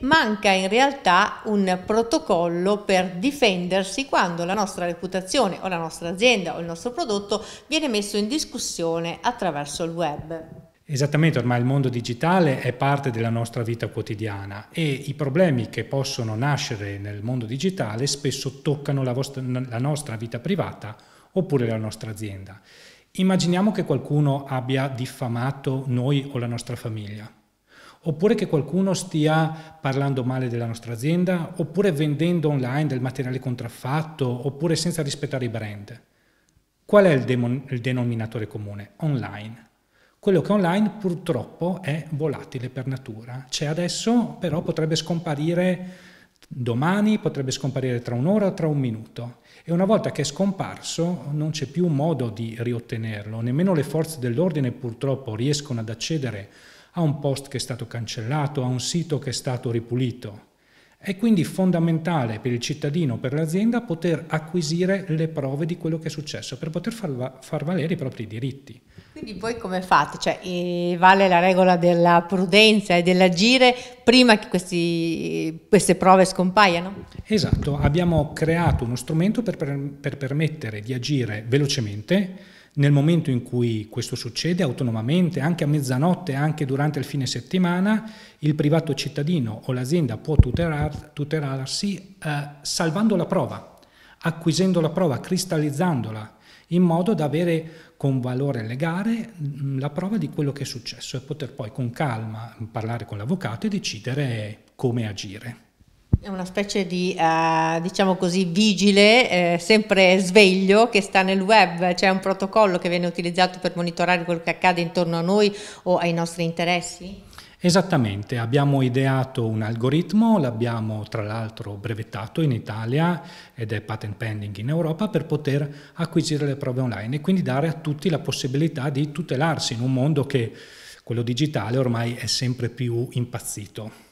manca in realtà un protocollo per difendersi quando la nostra reputazione o la nostra azienda o il nostro prodotto viene messo in discussione attraverso il web. Esattamente, ormai il mondo digitale è parte della nostra vita quotidiana e i problemi che possono nascere nel mondo digitale spesso toccano la, vostra, la nostra vita privata oppure la nostra azienda. Immaginiamo che qualcuno abbia diffamato noi o la nostra famiglia oppure che qualcuno stia parlando male della nostra azienda, oppure vendendo online del materiale contraffatto, oppure senza rispettare i brand. Qual è il, demon- il denominatore comune? Online. Quello che è online purtroppo è volatile per natura. C'è adesso, però potrebbe scomparire domani, potrebbe scomparire tra un'ora o tra un minuto. E una volta che è scomparso non c'è più modo di riottenerlo, nemmeno le forze dell'ordine purtroppo riescono ad accedere a un post che è stato cancellato, a un sito che è stato ripulito. È quindi fondamentale per il cittadino, per l'azienda, poter acquisire le prove di quello che è successo per poter far, far valere i propri diritti. Quindi voi come fate? Cioè, eh, vale la regola della prudenza e dell'agire prima che questi, queste prove scompaiano? Esatto, abbiamo creato uno strumento per, per permettere di agire velocemente, nel momento in cui questo succede autonomamente, anche a mezzanotte, anche durante il fine settimana, il privato cittadino o l'azienda può tutelar, tutelarsi eh, salvando la prova, acquisendo la prova, cristallizzandola, in modo da avere con valore legale mm, la prova di quello che è successo e poter poi con calma parlare con l'avvocato e decidere come agire. È una specie di, eh, diciamo così, vigile, eh, sempre sveglio, che sta nel web. C'è un protocollo che viene utilizzato per monitorare quello che accade intorno a noi o ai nostri interessi? Esattamente, abbiamo ideato un algoritmo, l'abbiamo tra l'altro brevettato in Italia ed è patent pending in Europa per poter acquisire le prove online e quindi dare a tutti la possibilità di tutelarsi in un mondo che quello digitale ormai è sempre più impazzito.